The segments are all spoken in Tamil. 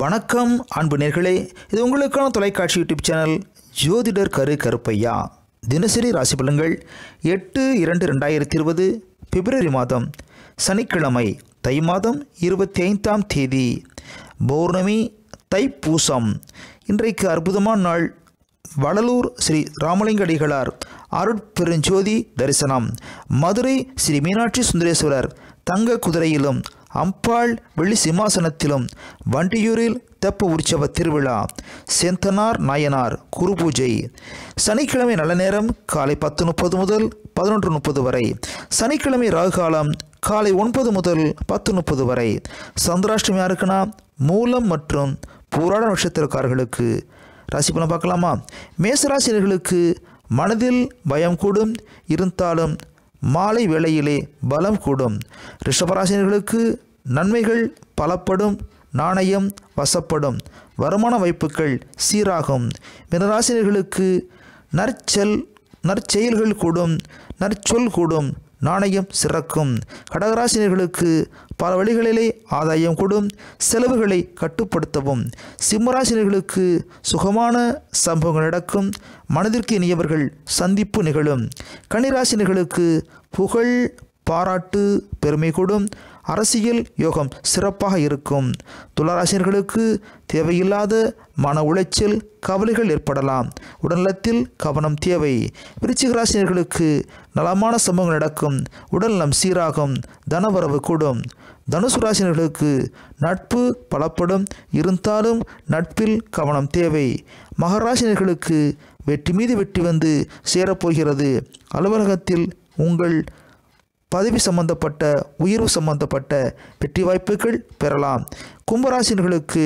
வணக்கம் அன்பு நேர்களே இது உங்களுக்கான தொலைக்காட்சி யூடியூப் சேனல் ஜோதிடர் கரு கருப்பையா தினசரி ராசி பலன்கள் எட்டு இரண்டு ரெண்டாயிரத்தி இருபது பிப்ரவரி மாதம் சனிக்கிழமை தை மாதம் இருபத்தி ஐந்தாம் தேதி பௌர்ணமி தைப்பூசம் இன்றைக்கு அற்புதமான நாள் வடலூர் ஸ்ரீ ராமலிங்க அடிகளார் அருட்பெருஞ்சோதி தரிசனம் மதுரை ஸ்ரீ மீனாட்சி சுந்தரேஸ்வரர் தங்க குதிரையிலும் அம்பாள் வெள்ளி சிம்மாசனத்திலும் வண்டியூரில் தெப்ப உற்சவ திருவிழா செந்தனார் நாயனார் குரு பூஜை சனிக்கிழமை நல்ல நேரம் காலை பத்து முப்பது முதல் பதினொன்று முப்பது வரை சனிக்கிழமை ராகு காலம் காலை ஒன்பது முதல் பத்து முப்பது வரை சந்திராஷ்டமி யாருக்குன்னா மூலம் மற்றும் பூராட நட்சத்திரக்காரர்களுக்கு ராசி பலம் பார்க்கலாமா மேசராசிரியர்களுக்கு மனதில் பயம் கூடும் இருந்தாலும் மாலை வேளையிலே பலம் கூடும் ரிஷபராசினர்களுக்கு நன்மைகள் பலப்படும் நாணயம் வசப்படும் வருமான வாய்ப்புகள் சீராகும் மினராசினர்களுக்கு நற்செல் நற்செயல்கள் கூடும் நற்சொல் கூடும் நாணயம் சிறக்கும் கடகராசினியர்களுக்கு பல வழிகளிலே ஆதாயம் கூடும் செலவுகளை கட்டுப்படுத்தவும் சிம்மராசினியர்களுக்கு சுகமான சம்பவங்கள் நடக்கும் மனதிற்கு இனியவர்கள் சந்திப்பு நிகழும் கனிராசினியர்களுக்கு புகழ் பாராட்டு பெருமை கூடும் அரசியல் யோகம் சிறப்பாக இருக்கும் துளராசினர்களுக்கு தேவையில்லாத மன உளைச்சல் கவலைகள் ஏற்படலாம் உடல்நலத்தில் கவனம் தேவை விருச்சிகராசினியர்களுக்கு நலமான சம்பவங்கள் நடக்கும் உடல்நலம் சீராகும் தனவரவு கூடும் தனுசு ராசினர்களுக்கு நட்பு பலப்படும் இருந்தாலும் நட்பில் கவனம் தேவை மகராசினர்களுக்கு வெற்றி மீது வெற்றி வந்து சேரப்போகிறது அலுவலகத்தில் உங்கள் பதவி சம்பந்தப்பட்ட உயர்வு சம்பந்தப்பட்ட வெற்றி வாய்ப்புகள் பெறலாம் கும்பராசினர்களுக்கு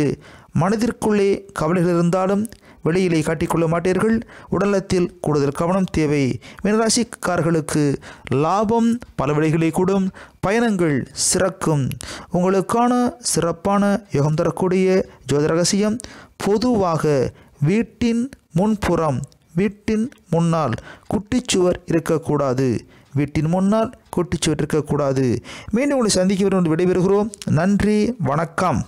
மனதிற்குள்ளே கவலைகள் இருந்தாலும் வெளியிலே காட்டிக்கொள்ள மாட்டீர்கள் உடலத்தில் கூடுதல் கவனம் தேவை மீனராசிக்காரர்களுக்கு லாபம் பல வழிகளை கூடும் பயணங்கள் சிறக்கும் உங்களுக்கான சிறப்பான யுகம் தரக்கூடிய ஜோதி ரகசியம் பொதுவாக வீட்டின் முன்புறம் வீட்டின் முன்னால் குட்டிச்சுவர் இருக்கக்கூடாது வீட்டின் முன்னால் குட்டிச்சுவர் இருக்கக்கூடாது மீண்டும் உங்களை சந்திக்க விடைபெறுகிறோம் நன்றி வணக்கம்